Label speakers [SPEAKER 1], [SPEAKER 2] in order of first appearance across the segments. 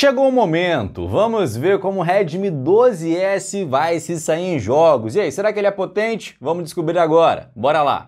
[SPEAKER 1] Chegou o momento, vamos ver como o Redmi 12S vai se sair em jogos. E aí, será que ele é potente? Vamos descobrir agora. Bora lá!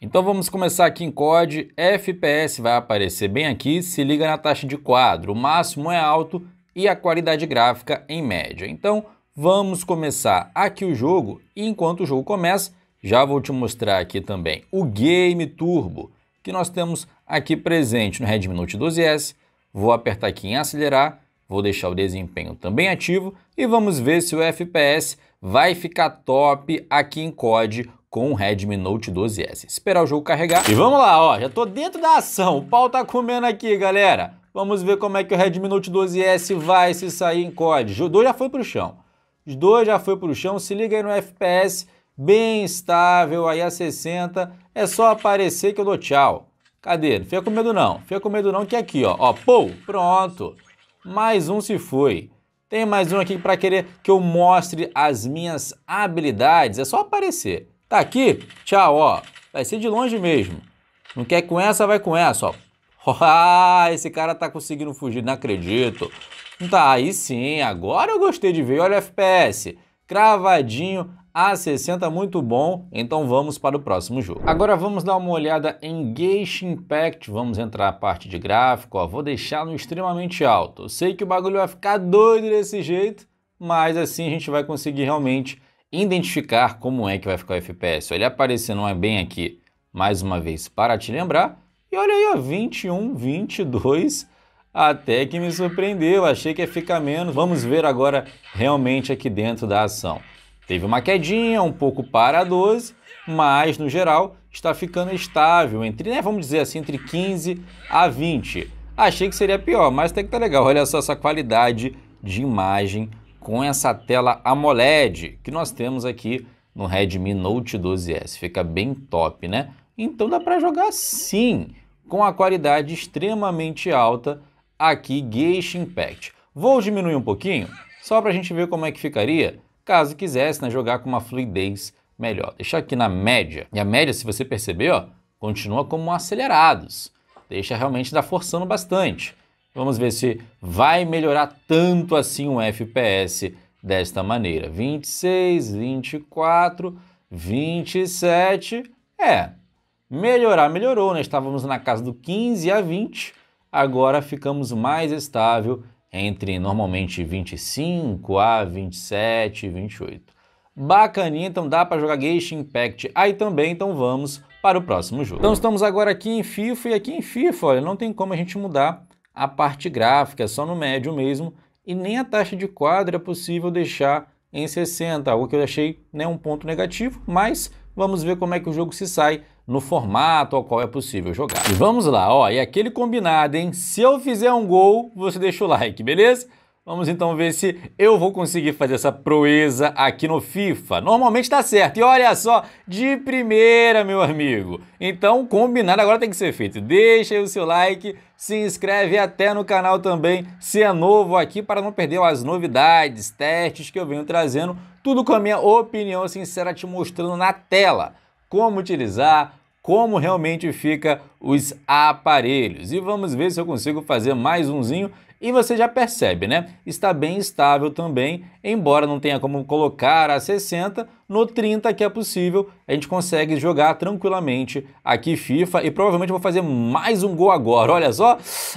[SPEAKER 1] Então vamos começar aqui em COD, FPS vai aparecer bem aqui, se liga na taxa de quadro, o máximo é alto e a qualidade gráfica em média. Então vamos começar aqui o jogo e enquanto o jogo começa, já vou te mostrar aqui também o Game Turbo que nós temos aqui presente no Redmi Note 12S. Vou apertar aqui em acelerar, vou deixar o desempenho também ativo e vamos ver se o FPS vai ficar top aqui em COD com o Redmi Note 12S. Esperar o jogo carregar. E vamos lá, ó, já tô dentro da ação. O pau tá comendo aqui, galera. Vamos ver como é que o Redmi Note 12S vai se sair em COD. Os dois já foi pro chão. Os dois já foi pro chão. Se liga aí no FPS bem estável aí a 60 é só aparecer que eu dou tchau. Cadê? Não fica com medo não. Fica com medo não que é aqui, ó. Ó, pô, pronto. Mais um se foi. Tem mais um aqui para querer que eu mostre as minhas habilidades. É só aparecer. Tá aqui? Tchau, ó. Vai ser de longe mesmo. Não quer com essa, vai com essa, ó. Ah, esse cara tá conseguindo fugir, não acredito. Tá, aí sim, agora eu gostei de ver. Olha o FPS cravadinho a 60, muito bom. Então vamos para o próximo jogo. Agora vamos dar uma olhada em Gauge Impact. Vamos entrar a parte de gráfico, ó. Vou deixar no extremamente alto. Eu sei que o bagulho vai ficar doido desse jeito, mas assim a gente vai conseguir realmente identificar como é que vai ficar o FPS. Ele aparecendo é bem aqui, mais uma vez, para te lembrar. E olha aí, ó, 21, 22 até que me surpreendeu, achei que ia ficar menos. Vamos ver agora realmente aqui dentro da ação. Teve uma quedinha, um pouco para 12, mas no geral está ficando estável, entre, né, vamos dizer assim, entre 15 a 20. Achei que seria pior, mas até que tá legal. Olha só essa qualidade de imagem com essa tela AMOLED que nós temos aqui no Redmi Note 12S. Fica bem top, né? Então dá para jogar sim, com a qualidade extremamente alta aqui Gauge Impact. Vou diminuir um pouquinho, só para a gente ver como é que ficaria, caso quisesse né, jogar com uma fluidez melhor. Deixar aqui na média. E a média, se você perceber, ó, continua como acelerados. Deixa realmente dar forçando bastante. Vamos ver se vai melhorar tanto assim o FPS desta maneira. 26, 24, 27. É, melhorar melhorou, né? Estávamos na casa do 15 a 20 agora ficamos mais estável entre normalmente 25 a 27, 28. Bacaninha, então dá para jogar Gage Impact aí também, então vamos para o próximo jogo. Então estamos agora aqui em FIFA e aqui em FIFA, olha, não tem como a gente mudar a parte gráfica, é só no médio mesmo, e nem a taxa de quadro é possível deixar em 60, algo que eu achei né, um ponto negativo, mas vamos ver como é que o jogo se sai no formato ao qual é possível jogar. E vamos lá, ó, e aquele combinado, hein? Se eu fizer um gol, você deixa o like, beleza? Vamos então ver se eu vou conseguir fazer essa proeza aqui no FIFA. Normalmente tá certo. E olha só, de primeira, meu amigo. Então, combinado agora tem que ser feito. Deixa aí o seu like, se inscreve até no canal também, se é novo aqui, para não perder as novidades, testes que eu venho trazendo. Tudo com a minha opinião sincera te mostrando na tela. Como utilizar, como realmente fica os aparelhos. E vamos ver se eu consigo fazer mais umzinho. E você já percebe, né? Está bem estável também, embora não tenha como colocar a 60, no 30 que é possível, a gente consegue jogar tranquilamente aqui FIFA e provavelmente vou fazer mais um gol agora, olha só.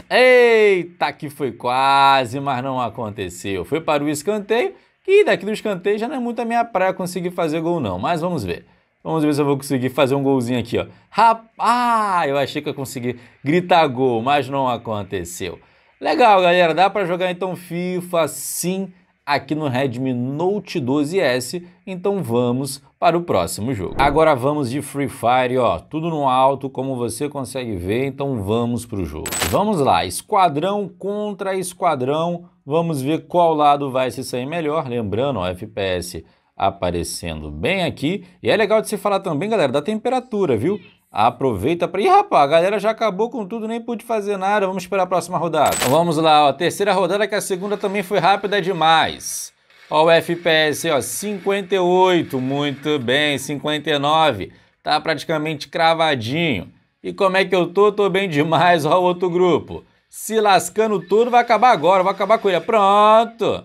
[SPEAKER 1] Eita, que foi quase, mas não aconteceu. Foi para o escanteio e daqui do escanteio já não é muito a minha praia conseguir fazer gol não, mas vamos ver. Vamos ver se eu vou conseguir fazer um golzinho aqui, ó. Rapaz, eu achei que eu consegui gritar gol, mas não aconteceu. Legal, galera, dá para jogar então FIFA sim aqui no Redmi Note 12S, então vamos para o próximo jogo. Agora vamos de Free Fire, ó, tudo no alto, como você consegue ver, então vamos para o jogo. Vamos lá, esquadrão contra esquadrão, vamos ver qual lado vai se sair melhor, lembrando, ó, FPS aparecendo bem aqui. E é legal de se falar também, galera, da temperatura, viu? Aproveita para. Ih, rapaz, a galera já acabou com tudo, nem pude fazer nada. Vamos esperar a próxima rodada. vamos lá, ó. A terceira rodada, que a segunda também foi rápida demais. Ó, o FPS, ó, 58. Muito bem, 59. Tá praticamente cravadinho. E como é que eu tô? Tô bem demais, ó, o outro grupo. Se lascando todo, vai acabar agora, vai acabar com ele. Pronto!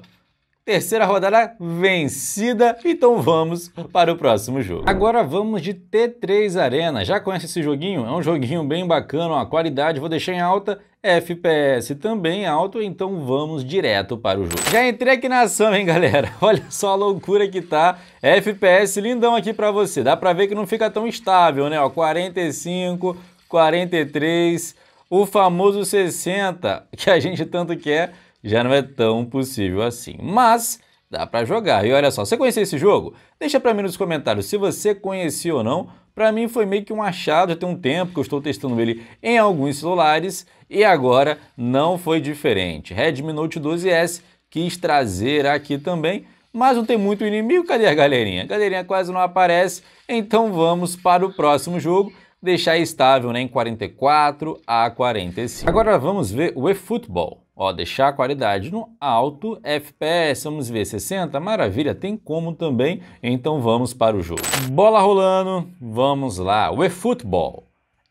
[SPEAKER 1] Terceira rodada vencida, então vamos para o próximo jogo. Agora vamos de T3 Arena. Já conhece esse joguinho? É um joguinho bem bacana, a qualidade vou deixar em alta, FPS também alto, então vamos direto para o jogo. Já entrei aqui na ação, hein, galera? Olha só a loucura que tá. FPS lindão aqui para você. Dá para ver que não fica tão estável, né? Ó, 45, 43, o famoso 60, que a gente tanto quer já não é tão possível assim. Mas dá para jogar. E olha só, você conhecia esse jogo? Deixa para mim nos comentários se você conhecia ou não. Para mim foi meio que um achado, já tem um tempo que eu estou testando ele em alguns celulares e agora não foi diferente. Redmi Note 12S quis trazer aqui também, mas não tem muito inimigo. Cadê a galerinha? A galerinha quase não aparece, então vamos para o próximo jogo deixar estável né, em 44 a 45. Agora vamos ver o eFootball. Ó, deixar a qualidade no alto, FPS, vamos ver, 60, maravilha, tem como também, então vamos para o jogo. Bola rolando, vamos lá, o eFootball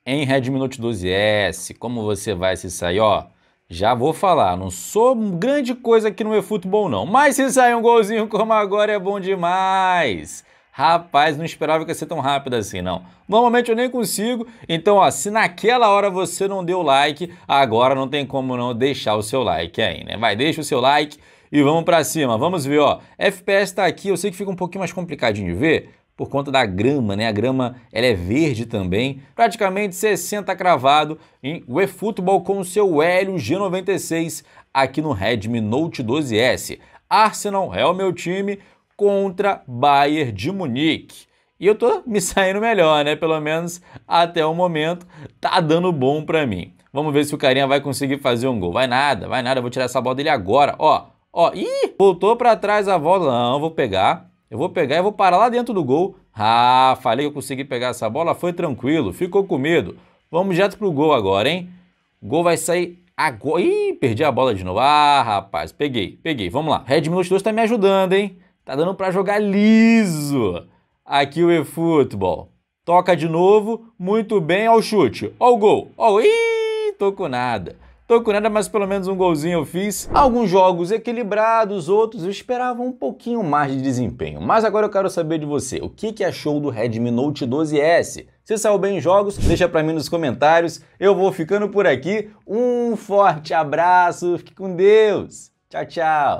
[SPEAKER 1] em Redmi Note 12S, como você vai se sair, ó, já vou falar, não sou grande coisa aqui no eFootball não, mas se sair um golzinho como agora é bom demais. Rapaz, não esperava que ia ser tão rápido assim, não. Normalmente eu nem consigo, então ó, se naquela hora você não deu like, agora não tem como não deixar o seu like aí, né? Vai, deixa o seu like e vamos para cima. Vamos ver, ó. FPS tá aqui, eu sei que fica um pouquinho mais complicadinho de ver, por conta da grama, né? A grama ela é verde também. Praticamente 60 cravado em eFootball com o seu Hélio G96 aqui no Redmi Note 12S. Arsenal é o meu time, contra Bayern de Munique. E eu tô me saindo melhor, né? Pelo menos até o momento tá dando bom para mim. Vamos ver se o Carinha vai conseguir fazer um gol. Vai nada, vai nada, eu vou tirar essa bola dele agora. Ó, ó, ih, voltou para trás a bola. Não, vou pegar. Eu vou pegar e vou parar lá dentro do gol. Ah, falei que eu consegui pegar essa bola, foi tranquilo, ficou com medo. Vamos direto pro gol agora, hein? O gol vai sair agora. Ih, perdi a bola de novo. Ah, rapaz, peguei, peguei. Vamos lá. Red Minus 2 tá me ajudando, hein? Tá dando para jogar liso aqui o eFootball. Toca de novo, muito bem, ao chute, ao gol, ao... Ih, tô com nada. Tô com nada, mas pelo menos um golzinho eu fiz. Alguns jogos equilibrados, outros eu esperava um pouquinho mais de desempenho. Mas agora eu quero saber de você, o que, que achou do Redmi Note 12S? Se saiu bem em jogos, deixa pra mim nos comentários. Eu vou ficando por aqui. Um forte abraço, fique com Deus. Tchau, tchau.